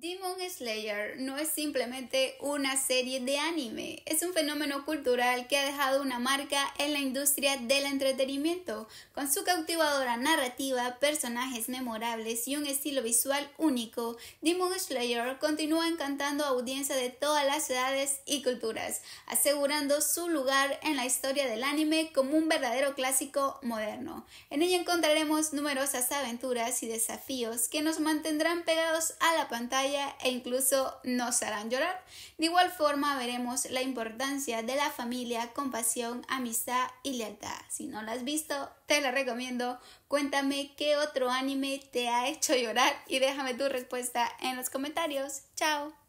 Demon Slayer no es simplemente una serie de anime, es un fenómeno cultural que ha dejado una marca en la industria del entretenimiento, con su cautivadora narrativa, personajes memorables y un estilo visual único. Demon Slayer continúa encantando a audiencia de todas las edades y culturas, asegurando su lugar en la historia del anime como un verdadero clásico moderno. En ella encontraremos numerosas aventuras y desafíos que nos mantendrán pegados a la pantalla e incluso nos harán llorar. De igual forma veremos la importancia de la familia, compasión, amistad y lealtad. Si no la has visto, te la recomiendo. Cuéntame qué otro anime te ha hecho llorar y déjame tu respuesta en los comentarios. Chao.